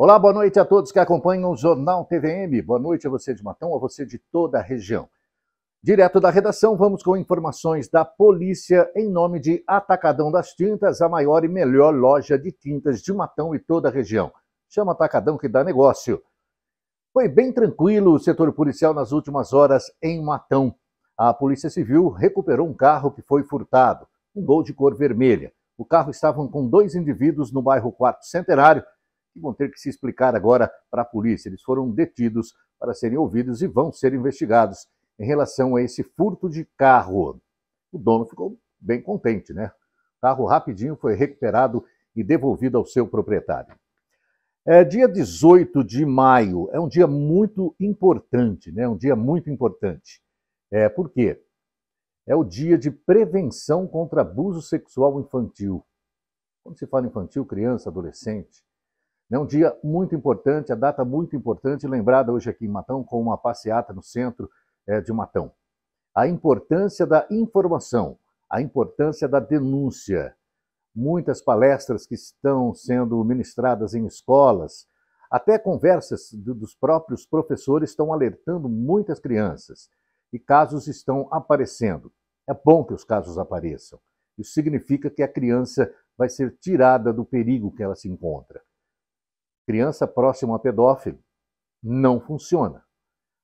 Olá, boa noite a todos que acompanham o Jornal TVM. Boa noite a você de Matão, a você de toda a região. Direto da redação, vamos com informações da polícia em nome de Atacadão das Tintas, a maior e melhor loja de tintas de Matão e toda a região. Chama Atacadão que dá negócio. Foi bem tranquilo o setor policial nas últimas horas em Matão. A Polícia Civil recuperou um carro que foi furtado, um gol de cor vermelha. O carro estava com dois indivíduos no bairro Quarto Centenário, vão ter que se explicar agora para a polícia. Eles foram detidos para serem ouvidos e vão ser investigados em relação a esse furto de carro. O dono ficou bem contente, né? O carro rapidinho foi recuperado e devolvido ao seu proprietário. É, dia 18 de maio é um dia muito importante, né? Um dia muito importante. É, por quê? É o dia de prevenção contra abuso sexual infantil. Quando se fala infantil, criança, adolescente, é um dia muito importante, a data muito importante, lembrada hoje aqui em Matão com uma passeata no centro é, de Matão. A importância da informação, a importância da denúncia. Muitas palestras que estão sendo ministradas em escolas, até conversas dos próprios professores estão alertando muitas crianças e casos estão aparecendo. É bom que os casos apareçam. Isso significa que a criança vai ser tirada do perigo que ela se encontra criança próxima a pedófilo, não funciona.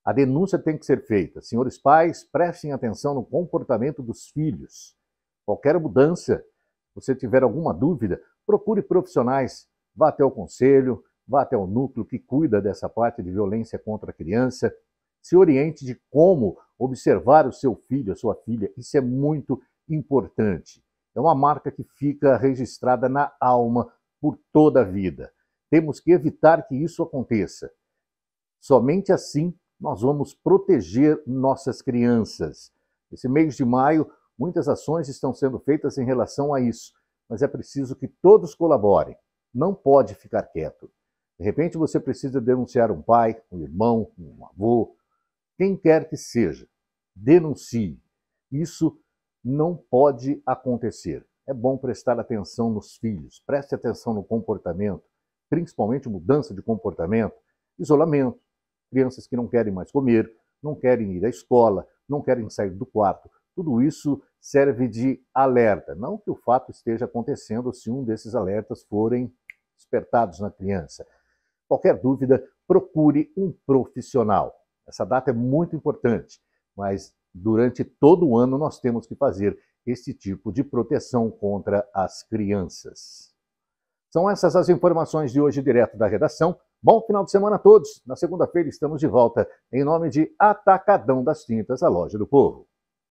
A denúncia tem que ser feita. Senhores pais, prestem atenção no comportamento dos filhos. Qualquer mudança, se você tiver alguma dúvida, procure profissionais, vá até o conselho, vá até o núcleo que cuida dessa parte de violência contra a criança, se oriente de como observar o seu filho, a sua filha. Isso é muito importante. É uma marca que fica registrada na alma por toda a vida. Temos que evitar que isso aconteça. Somente assim nós vamos proteger nossas crianças. Esse mês de maio, muitas ações estão sendo feitas em relação a isso, mas é preciso que todos colaborem. Não pode ficar quieto. De repente você precisa denunciar um pai, um irmão, um avô, quem quer que seja. Denuncie. Isso não pode acontecer. É bom prestar atenção nos filhos, preste atenção no comportamento, principalmente mudança de comportamento, isolamento, crianças que não querem mais comer, não querem ir à escola, não querem sair do quarto. Tudo isso serve de alerta. Não que o fato esteja acontecendo se um desses alertas forem despertados na criança. Qualquer dúvida, procure um profissional. Essa data é muito importante, mas durante todo o ano nós temos que fazer esse tipo de proteção contra as crianças. São essas as informações de hoje, direto da redação. Bom final de semana a todos. Na segunda-feira estamos de volta, em nome de Atacadão das Tintas, a loja do povo.